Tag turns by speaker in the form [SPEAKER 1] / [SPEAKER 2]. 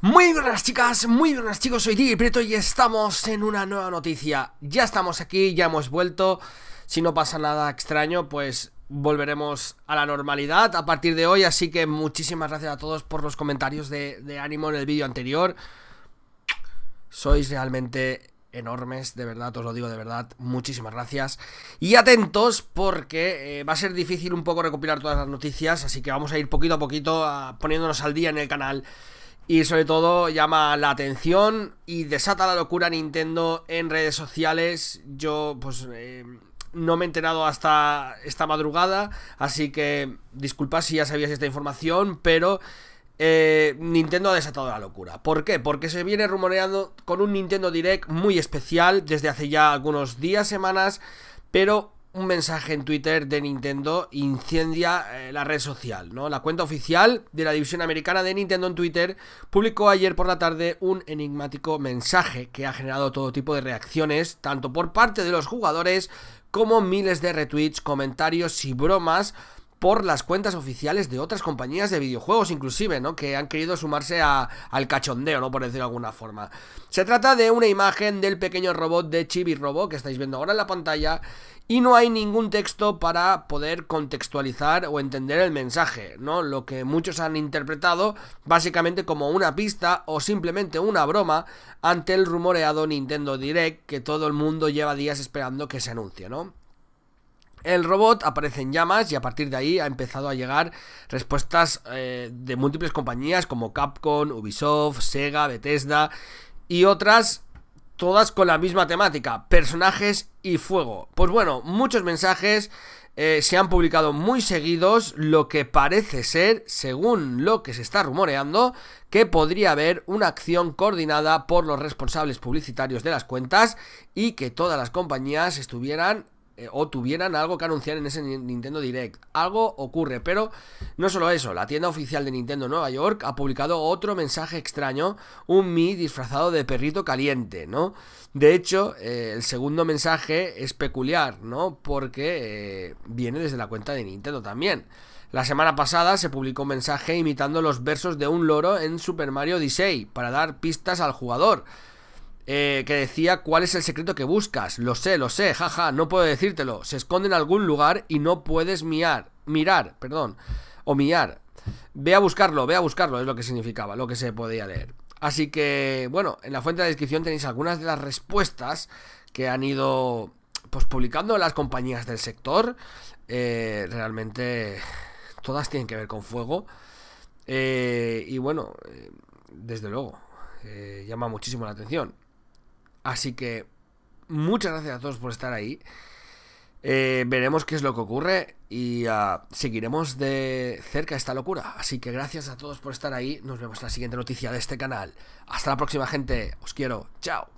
[SPEAKER 1] Muy buenas chicas, muy buenas chicos, soy Diego Prieto y estamos en una nueva noticia Ya estamos aquí, ya hemos vuelto Si no pasa nada extraño, pues volveremos a la normalidad a partir de hoy Así que muchísimas gracias a todos por los comentarios de, ánimo en el vídeo anterior Sois realmente enormes, de verdad, os lo digo de verdad, muchísimas gracias. Y atentos porque eh, va a ser difícil un poco recopilar todas las noticias, así que vamos a ir poquito a poquito poniéndonos al día en el canal y sobre todo llama la atención y desata la locura Nintendo en redes sociales. Yo pues eh, no me he enterado hasta esta madrugada, así que disculpa si ya sabías esta información, pero eh, Nintendo ha desatado la locura. ¿Por qué? Porque se viene rumoreando con un Nintendo Direct muy especial desde hace ya algunos días, semanas, pero un mensaje en Twitter de Nintendo incendia eh, la red social, ¿no? La cuenta oficial de la división americana de Nintendo en Twitter publicó ayer por la tarde un enigmático mensaje que ha generado todo tipo de reacciones, tanto por parte de los jugadores como miles de retweets, comentarios y bromas por las cuentas oficiales de otras compañías de videojuegos, inclusive, ¿no? Que han querido sumarse al cachondeo, ¿no? Por decirlo de alguna forma. Se trata de una imagen del pequeño robot de Chibi Robo que estáis viendo ahora en la pantalla y no hay ningún texto para poder contextualizar o entender el mensaje, ¿no? Lo que muchos han interpretado básicamente como una pista o simplemente una broma ante el rumoreado Nintendo Direct que todo el mundo lleva días esperando que se anuncie, ¿no? El robot aparece en llamas y a partir de ahí ha empezado a llegar respuestas eh, de múltiples compañías como Capcom, Ubisoft, Sega, Bethesda y otras, todas con la misma temática, personajes y fuego. Pues bueno, muchos mensajes eh, se han publicado muy seguidos, lo que parece ser, según lo que se está rumoreando, que podría haber una acción coordinada por los responsables publicitarios de las cuentas y que todas las compañías estuvieran eh, o tuvieran algo que anunciar en ese Nintendo Direct. Algo ocurre, pero no solo eso, la tienda oficial de Nintendo Nueva York ha publicado otro mensaje extraño, un Mi disfrazado de perrito caliente, ¿no? De hecho, eh, el segundo mensaje es peculiar, ¿no? Porque eh, viene desde la cuenta de Nintendo también. La semana pasada se publicó un mensaje imitando los versos de un loro en Super Mario Odyssey para dar pistas al jugador. Eh, que decía cuál es el secreto que buscas. Lo sé, lo sé, jaja, no puedo decírtelo. Se esconde en algún lugar y no puedes mirar, mirar, perdón, o mirar. Ve a buscarlo, ve a buscarlo, es lo que significaba, lo que se podía leer. Así que, bueno, en la fuente de descripción tenéis algunas de las respuestas que han ido pues, publicando las compañías del sector. Eh, realmente todas tienen que ver con fuego. Eh, y bueno, desde luego, llama muchísimo la atención. Así que muchas gracias a todos por estar ahí. Eh, veremos qué es lo que ocurre y ah, seguiremos de cerca esta locura. Así que gracias a todos por estar ahí. Nos vemos en la siguiente noticia de este canal. Hasta la próxima gente. Os quiero. Chao.